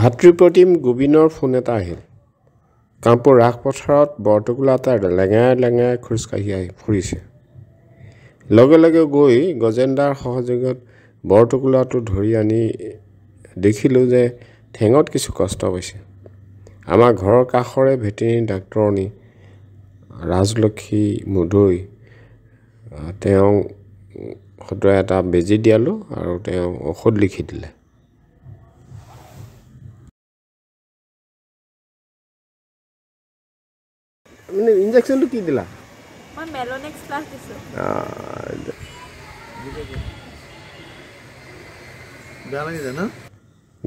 ভাতৃ প্ৰতিম গোবিনৰ ফোন এটা আহিল কামপুৰ ৰাসপথাৰত বৰটোকোলা এটা লেঙেৰাই লেঙেৰাই খোজকাঢ়ি আহি ফুৰিছে লগে লগে গৈ গজেন্দ্ৰাৰ সহযোগত বৰটোকোলাটো ধৰি আনি দেখিলোঁ যে ঠেঙত কিছু কষ্ট পাইছে আমাৰ ঘৰৰ কাষৰে ভেটেনেৰী ডাক্তৰণী ৰাজলক্ষী মুদৈ তেওঁ সদায় এটা বেজী দিয়ালোঁ আৰু তেওঁ ঔষধ লিখি দিলে মানে ইনজেকশ্যনটো কি দিলা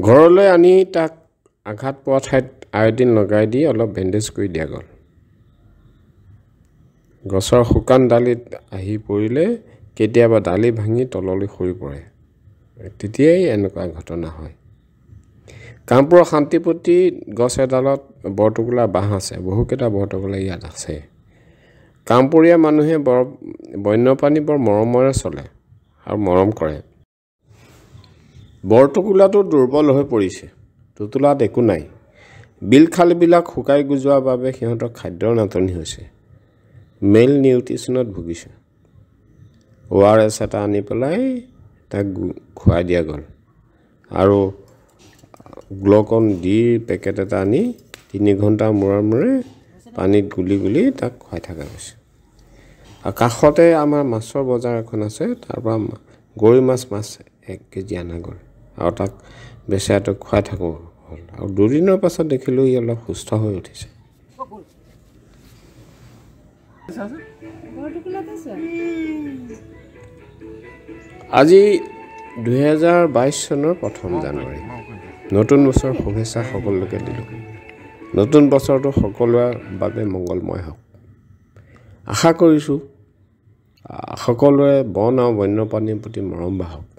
ঘৰলৈ আনি তাক আঘাত পোৱা ঠাইত আয়ডিন লগাই দি অলপ বেণ্ডেজ কৰি দিয়া গ'ল গছৰ শুকান দালিত আহি পৰিলে কেতিয়াবা দালি ভাঙি তললৈ সৰি পৰে তেতিয়াই এনেকুৱা ঘটনা হয় কামপুৰৰ শান্তিপতি গছ এডালত বৰটোকোলা বাঁহ আছে বহুকেইটা বৰটোকোলা ইয়াত আছে কামপুৰীয়া মানুহে বৰ বন্যপ্ৰাণী বৰ মৰমেৰে চলে আৰু মৰম কৰে বৰটোকোলাটো দুৰ্বল হৈ পৰিছে টোতোলাত একো নাই বিল খালবিলাক শুকাই গুজোৱাৰ বাবে সিহঁতক খাদ্যৰ নাটনি হৈছে মেল নিউট্ৰিশ্যনত ভুগিছে অ' আৰ এছ এটা আনি পেলাই তাক খুৱাই দিয়া গ'ল আৰু গ্লকন ডিৰ পেকেট এটা আনি তিনি ঘণ্টা মূৰে মূৰে পানীত গুলি গুলি তাক খুৱাই থকা হৈছে আৰু কাষতে আমাৰ মাছৰ বজাৰ এখন আছে তাৰপৰা গৰৈ মাছ মাছ এক কেজি আনা গৈ আৰু তাক বেচেৰাটো খুৱাই থাকোঁ হ'ল আৰু দুদিনৰ পাছত দেখিলোঁ ই অলপ সুস্থ হৈ উঠিছে আজি দুহেজাৰ বাইছ চনৰ প্ৰথম জানুৱাৰী নতুন বছৰ শুভেচ্ছা সকলোকে দিলোঁ নতুন বছৰটো সকলোৰে বাবে মংগলময় হওক আশা কৰিছোঁ সকলোৰে বন আৰু বন্যপ্ৰাণীৰ প্ৰতি মৰম বাঢ়ক